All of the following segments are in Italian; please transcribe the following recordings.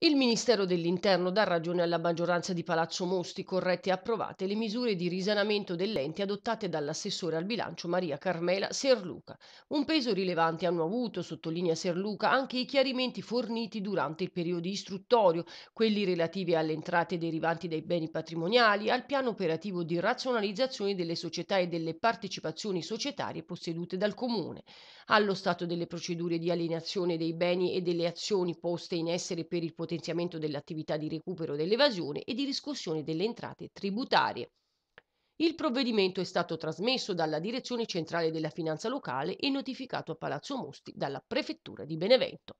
Il Ministero dell'Interno dà ragione alla maggioranza di Palazzo Mosti, corrette e approvate le misure di risanamento dell'ente adottate dall'assessore al bilancio Maria Carmela Serluca. Un peso rilevante hanno avuto, sottolinea Serluca, anche i chiarimenti forniti durante il periodo istruttorio, quelli relativi alle entrate derivanti dai beni patrimoniali, al piano operativo di razionalizzazione delle società e delle partecipazioni societarie possedute dal Comune, allo stato delle procedure di alienazione dei beni e delle azioni poste in essere per il potere potenziamento dell'attività di recupero dell'evasione e di riscossione delle entrate tributarie. Il provvedimento è stato trasmesso dalla Direzione Centrale della Finanza Locale e notificato a Palazzo Musti dalla Prefettura di Benevento.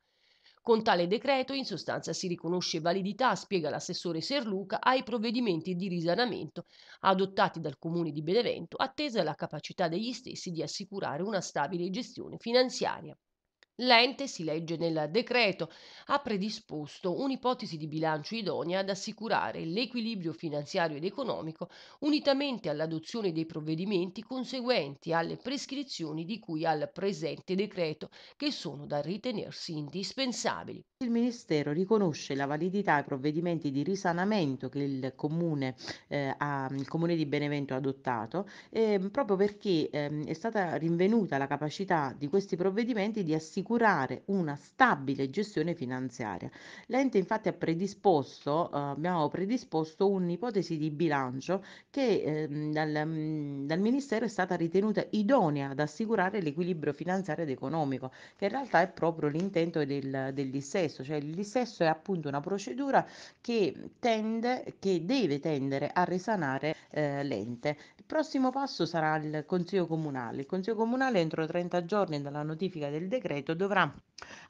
Con tale decreto in sostanza si riconosce validità, spiega l'assessore Serluca, ai provvedimenti di risanamento adottati dal Comune di Benevento, attesa la capacità degli stessi di assicurare una stabile gestione finanziaria. L'ente, si legge nel decreto, ha predisposto un'ipotesi di bilancio idonea ad assicurare l'equilibrio finanziario ed economico unitamente all'adozione dei provvedimenti conseguenti alle prescrizioni di cui al presente decreto, che sono da ritenersi indispensabili. Il Ministero riconosce la validità ai provvedimenti di risanamento che il Comune, eh, ha, il comune di Benevento ha adottato, eh, proprio perché eh, è stata rinvenuta la capacità di questi provvedimenti di assicurare assicurare una stabile gestione finanziaria. L'ente infatti ha predisposto, eh, abbiamo predisposto un'ipotesi di bilancio che eh, dal, mm, dal, Ministero è stata ritenuta idonea ad assicurare l'equilibrio finanziario ed economico, che in realtà è proprio l'intento del, del dissesso, cioè il dissesso è appunto una procedura che tende, che deve tendere a risanare eh, l'ente. Il prossimo passo sarà il Consiglio Comunale. Il Consiglio Comunale entro 30 giorni dalla notifica del decreto dovrà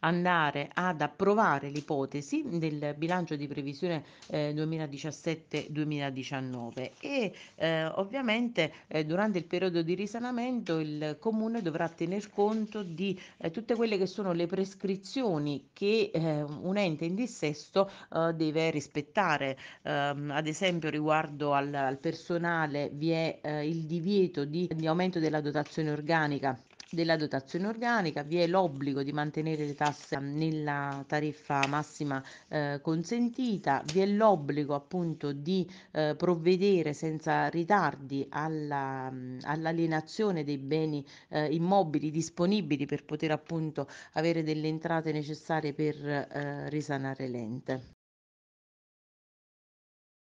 andare ad approvare l'ipotesi del bilancio di previsione eh, 2017-2019 e eh, ovviamente eh, durante il periodo di risanamento il comune dovrà tener conto di eh, tutte quelle che sono le prescrizioni che eh, un ente in dissesto eh, deve rispettare ehm, ad esempio riguardo al, al personale vi è il divieto di, di aumento della dotazione organica della dotazione organica, vi è l'obbligo di mantenere le tasse nella tariffa massima eh, consentita, vi è l'obbligo appunto di eh, provvedere senza ritardi alla, mm, all'alienazione dei beni eh, immobili disponibili per poter appunto avere delle entrate necessarie per eh, risanare l'ente.